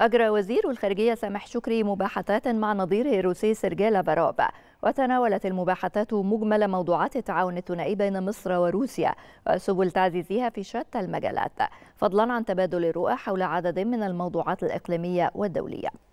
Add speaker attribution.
Speaker 1: أجرى وزير الخارجية سامح شكري مباحثات مع نظيره الروسي سيرجي لافاروف وتناولت المباحثات مجمل موضوعات التعاون الثنائي بين مصر وروسيا وسبل تعزيزها في شتى المجالات فضلا عن تبادل الرؤى حول عدد من الموضوعات الإقليمية والدولية